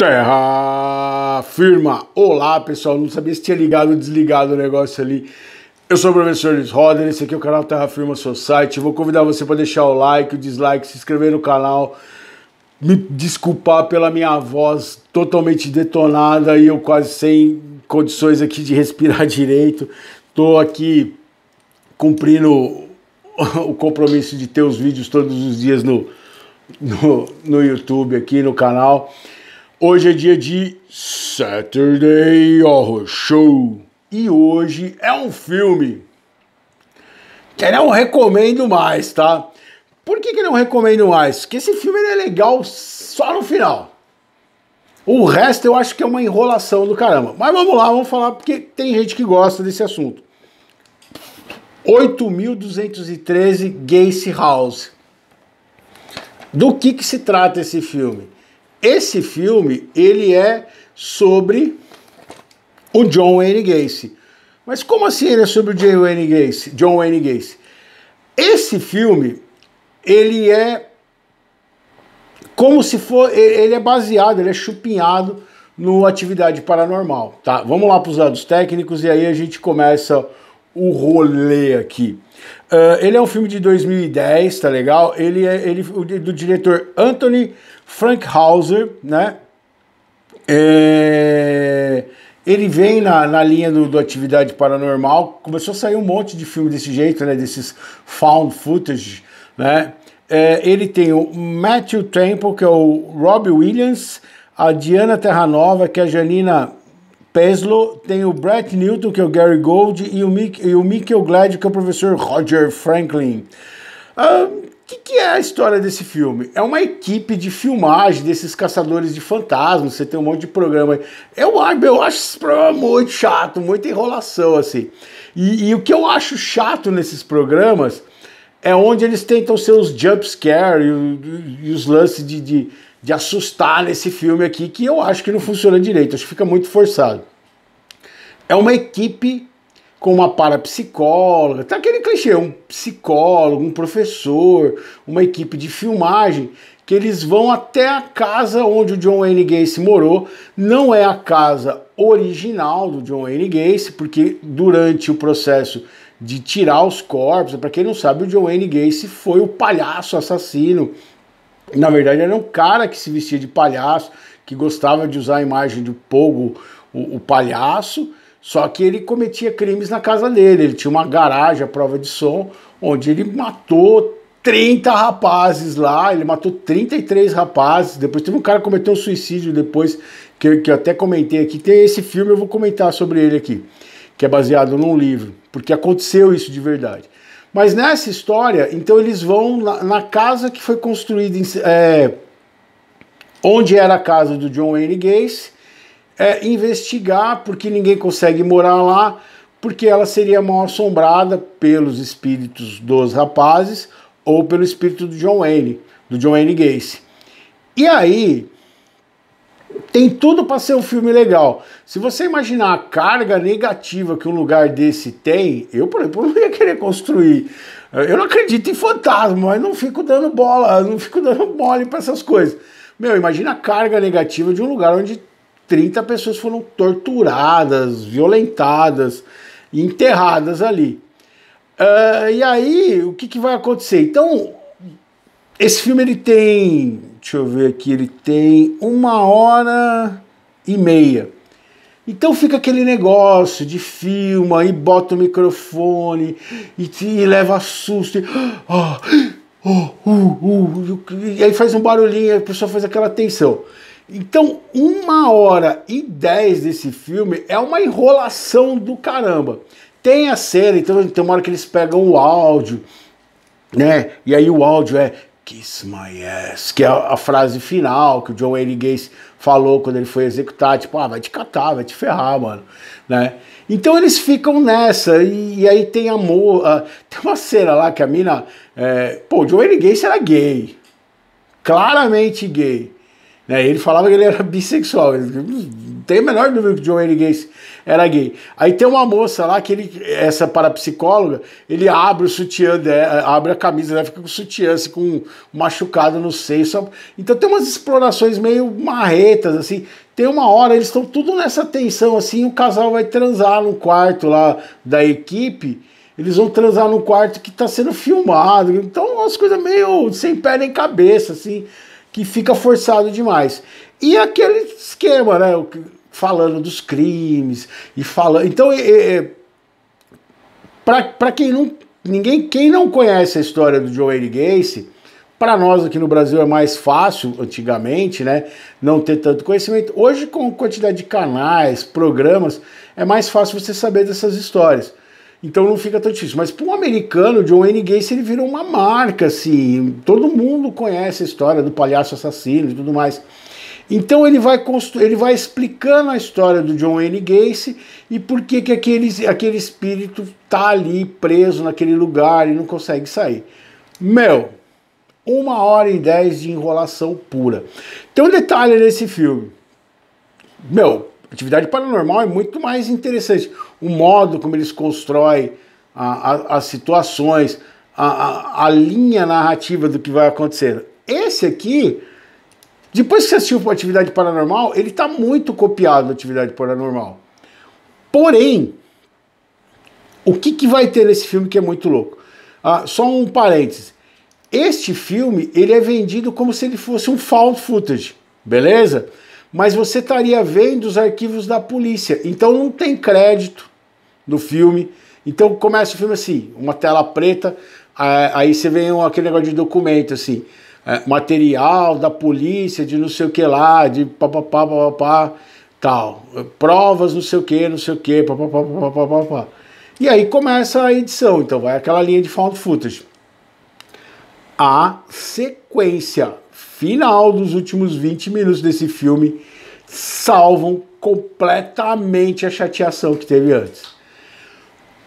Terra firma! Olá pessoal, não sabia se tinha ligado ou desligado o negócio ali. Eu sou o professor Luiz Roder, esse aqui é o canal Terra Firma Society. Vou convidar você para deixar o like, o dislike, se inscrever no canal. Me desculpar pela minha voz totalmente detonada e eu quase sem condições aqui de respirar direito. Tô aqui cumprindo o compromisso de ter os vídeos todos os dias no, no, no YouTube aqui no canal. Hoje é dia de Saturday Horror Show e hoje é um filme que não recomendo mais, tá? Por que, que não recomendo mais? Porque esse filme é legal só no final. O resto eu acho que é uma enrolação do caramba. Mas vamos lá, vamos falar porque tem gente que gosta desse assunto. 8.213 Gacy House. Do que, que se trata esse filme? Esse filme, ele é sobre o John Wayne Gacy. Mas como assim ele é sobre o John Wayne Gacy? John Wayne Gacy? Esse filme, ele é como se for, ele é baseado, ele é chupinhado no Atividade Paranormal, tá? Vamos lá para os dados técnicos e aí a gente começa o rolê aqui. Uh, ele é um filme de 2010, tá legal? Ele é ele, do diretor Anthony Frankhauser, né? É... Ele vem na, na linha do, do, Atividade Paranormal. Começou a sair um monte de filme desse jeito, né? Desses found footage, né? É, ele tem o Matthew Temple, que é o Robbie Williams, a Diana Terranova, que é a Janina Peslo, tem o Brett Newton, que é o Gary Gold, e o, Mick, e o Glad, que é o professor Roger Franklin. Um, ah, o que, que é a história desse filme? É uma equipe de filmagem desses caçadores de fantasmas. Você tem um monte de programa. Eu, é eu acho esse programa muito chato, muita enrolação, assim. E, e, o que eu acho chato nesses programas é onde eles tentam ser os jumpscare e, e, e os lances de, de de assustar nesse filme aqui, que eu acho que não funciona direito, acho que fica muito forçado. É uma equipe com uma parapsicóloga, tá aquele clichê, um psicólogo, um professor, uma equipe de filmagem, que eles vão até a casa onde o John Wayne Gacy morou. Não é a casa original do John Wayne Gacy, porque durante o processo de tirar os corpos, para quem não sabe, o John Wayne Gacy foi o palhaço assassino na verdade, era um cara que se vestia de palhaço, que gostava de usar a imagem de Pogo, o, o palhaço, só que ele cometia crimes na casa dele. Ele tinha uma garagem à prova de som, onde ele matou 30 rapazes lá, ele matou 33 rapazes. Depois teve um cara que cometeu um suicídio depois, que, que eu até comentei aqui. Tem esse filme, eu vou comentar sobre ele aqui, que é baseado num livro, porque aconteceu isso de verdade. Mas nessa história, então eles vão na, na casa que foi construída, em, é, onde era a casa do John Wayne Gacy, é, investigar porque ninguém consegue morar lá, porque ela seria mal assombrada pelos espíritos dos rapazes ou pelo espírito do John Wayne, do John Wayne Gacy. E aí tem tudo para ser um filme legal. Se você imaginar a carga negativa que um lugar desse tem, eu, por exemplo, não ia querer construir. Eu não acredito em fantasma, mas não fico dando bola, não fico dando mole para essas coisas. Meu, imagina a carga negativa de um lugar onde 30 pessoas foram torturadas, violentadas, enterradas ali. Uh, e aí, o que, que vai acontecer? Então, esse filme ele tem deixa eu ver aqui, ele tem uma hora e meia. Então fica aquele negócio de filma e bota o microfone e, e leva susto. E, oh, oh, uh, uh, e aí faz um barulhinho, a pessoa faz aquela tensão. Então, uma hora e dez desse filme é uma enrolação do caramba. Tem a cena, então tem uma hora que eles pegam o áudio, né? E aí o áudio é Kiss My Ass, que é a frase final que o John Wayne Gacy falou quando ele foi executar, tipo, ah, vai te catar, vai te ferrar, mano, né? Então eles ficam nessa, e, e aí tem amor, uh, tem uma cena lá que a mina, é, pô, o John Wayne Gacy era gay, claramente gay, né? Ele falava que ele era bissexual, ele, tem a menor dúvida que o John Wayne Gacy era gay. Aí tem uma moça lá que ele, essa parapsicóloga, ele abre o sutiã, abre a camisa dela, fica com o sutiã, assim, com um machucado no seio. Só... Então tem umas explorações meio marretas, assim. Tem uma hora, eles estão tudo nessa tensão, assim, o casal vai transar no quarto lá da equipe eles vão transar no quarto que está sendo filmado. Então, umas coisas meio sem pé nem cabeça, assim que fica forçado demais. E aquele esquema, né? Falando dos crimes e falando. Então, é, é, para quem não. Ninguém, quem não conhece a história do Joe Gacy, para nós aqui no Brasil é mais fácil, antigamente, né? Não ter tanto conhecimento. Hoje, com quantidade de canais, programas, é mais fácil você saber dessas histórias. Então não fica tão difícil. Mas para um americano, John Wayne Gacy ele virou uma marca, assim. Todo mundo conhece a história do palhaço assassino e tudo mais. Então ele vai, ele vai explicando a história do John Wayne Gacy e por que, que aquele, aquele espírito tá ali preso naquele lugar e não consegue sair. Meu, uma hora e dez de enrolação pura. Tem um detalhe nesse filme. Meu, Atividade paranormal é muito mais interessante. O modo como eles constroem a, a, as situações, a, a, linha narrativa do que vai acontecer. Esse aqui, depois que você assistiu para Atividade Paranormal, ele está muito copiado da Atividade Paranormal. Porém, o que, que vai ter nesse filme que é muito louco? Ah, só um parênteses. Este filme ele é vendido como se ele fosse um found footage, beleza? mas você estaria vendo os arquivos da polícia. Então não tem crédito no filme. Então começa o filme assim, uma tela preta, aí você vê aquele negócio de documento assim, material da polícia, de não sei o que lá, de papapá, papapá, tal, provas, não sei o que, não sei o que, papapá, papapá, papapá. E aí começa a edição, então vai aquela linha de found footage a sequência final dos últimos 20 minutos desse filme salvam completamente a chateação que teve antes.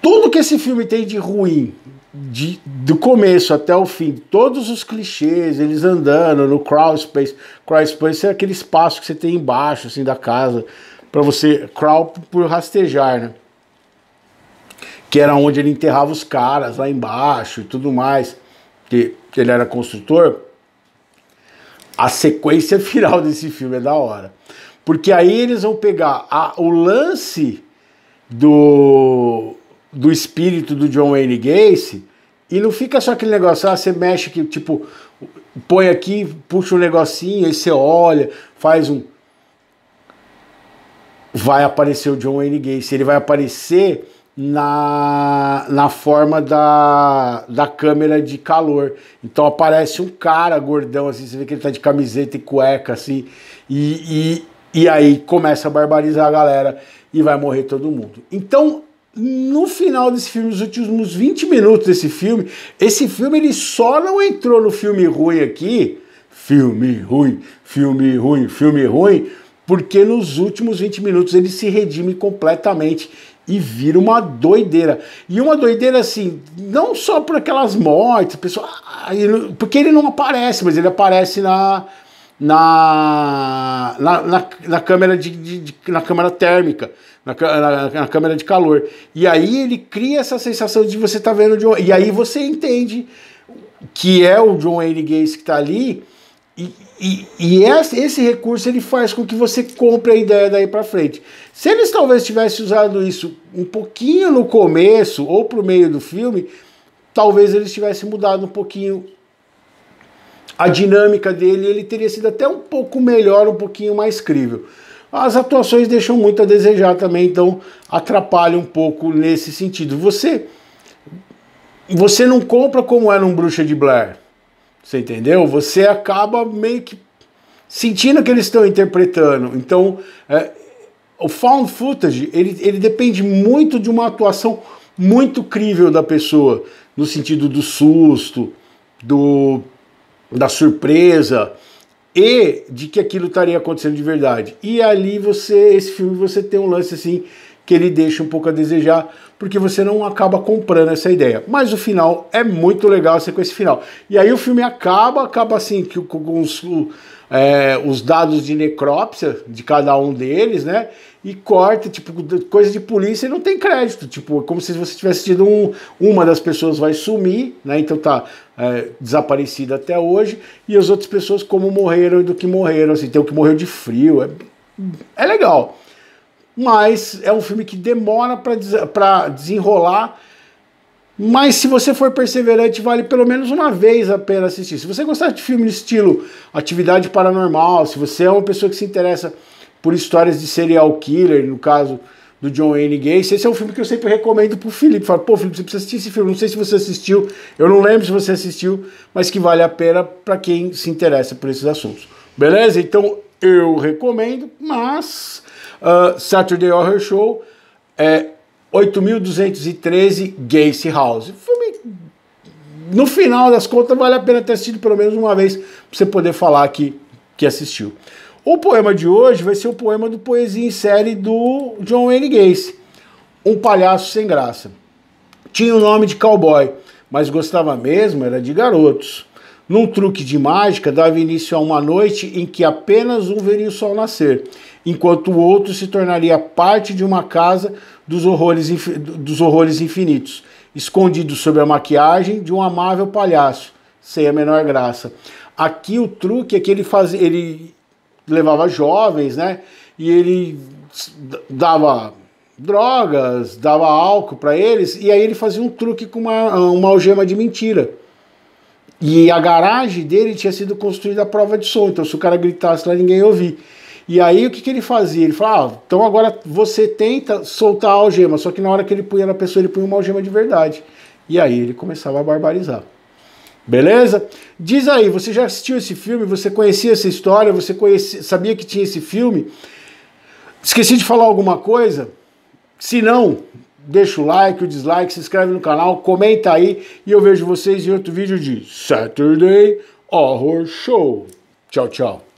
Tudo que esse filme tem de ruim, de, do começo até o fim, todos os clichês, eles andando no crawl space. Crawl space é aquele espaço que você tem embaixo assim da casa para você crawl por rastejar, né? Que era onde ele enterrava os caras lá embaixo e tudo mais que, ele era construtor, a sequência final desse filme é da hora. Porque aí eles vão pegar a, o lance do, do espírito do John Wayne Gacy e não fica só aquele negócio, ah, você mexe que tipo, põe aqui, puxa um negocinho, aí você olha, faz um. Vai aparecer o John Wayne Gacy. Ele vai aparecer na, na forma da, da câmera de calor. Então aparece um cara gordão, assim, você vê que ele tá de camiseta e cueca, assim, e, e, e aí começa a barbarizar a galera e vai morrer todo mundo. Então, no final desse filme, nos últimos 20 minutos desse filme, esse filme ele só não entrou no filme ruim aqui, filme ruim, filme ruim, filme ruim, porque nos últimos 20 minutos ele se redime completamente e vira uma doideira. E uma doideira assim, não só por aquelas mortes, pessoa, ah, porque ele não aparece, mas ele aparece na, na, na, na, na câmera, de, de, de, na câmera térmica, na, na, na, câmera de calor. E aí ele cria essa sensação de você tá vendo o John. E aí você entende que é o John Wayne Gacy que está ali e, e, esse, esse recurso ele faz com que você compre a ideia daí para frente. Se eles talvez tivessem usado isso um pouquinho no começo ou para o meio do filme, talvez eles tivessem mudado um pouquinho a dinâmica dele, ele teria sido até um pouco melhor, um pouquinho mais crível. As atuações deixam muito a desejar também, então atrapalha um pouco nesse sentido. Você você não compra como era um Bruxa de Blair. Você entendeu? Você acaba meio que sentindo que eles estão interpretando. Então, é, o found footage, ele, ele depende muito de uma atuação muito crível da pessoa, no sentido do susto, do da surpresa e de que aquilo estaria acontecendo de verdade. E ali você, esse filme, você tem um lance assim que ele deixa um pouco a desejar, porque você não acaba comprando essa ideia. Mas o final é muito legal você com esse final. E aí o filme acaba, acaba assim, que, com os, é, os dados de necrópsia de cada um deles, né? E corta, tipo, coisa de polícia e não tem crédito. Tipo, é como se você tivesse tido um, uma das pessoas vai sumir, né? Então tá é, desaparecida até hoje, e as outras pessoas como morreram e do que morreram, assim, tem o que morreu de frio. É, é legal mas é um filme que demora para desenrolar. Mas se você for perseverante, vale pelo menos uma vez a pena assistir. Se você gostar de filme estilo Atividade Paranormal, se você é uma pessoa que se interessa por histórias de serial killer, no caso do John Wayne Gacy, esse é um filme que eu sempre recomendo pro Felipe. Fala, pô, Felipe, você precisa assistir esse filme. Não sei se você assistiu, eu não lembro se você assistiu, mas que vale a pena para quem se interessa por esses assuntos. Beleza? Então eu recomendo, mas uh, Saturday Horror Show, é, 8.213 Gacy House. Filme, no final das contas, vale a pena ter assistido pelo menos uma vez para você poder falar que, que assistiu. O poema de hoje vai ser o poema do Poesia em Série do John Wayne Gacy, Um Palhaço Sem Graça. Tinha o nome de cowboy, mas gostava mesmo era de garotos. Num truque de mágica, dava início a uma noite em que apenas um veria o sol nascer, enquanto o outro se tornaria parte de uma casa dos horrores, dos horrores infinitos, escondido sob a maquiagem de um amável palhaço, sem a menor graça. Aqui o truque é que ele, fazia, ele levava jovens, né? E ele dava drogas, dava álcool para eles, e aí ele fazia um truque com uma, uma algema de mentira e a garagem dele tinha sido construída à prova de som, então se o cara gritasse lá ninguém ia ouvir. E aí o que, que ele fazia? Ele falava, ah, então agora você tenta soltar a algema, só que na hora que ele punha na pessoa, ele punha uma algema de verdade. E aí ele começava a barbarizar. Beleza? Diz aí, você já assistiu esse filme? Você conhecia essa história? Você conhecia, sabia que tinha esse filme? Esqueci de falar alguma coisa? Se não, deixa o like, o dislike, se inscreve no canal, comenta aí e eu vejo vocês em outro vídeo de Saturday Horror Show. Tchau, tchau.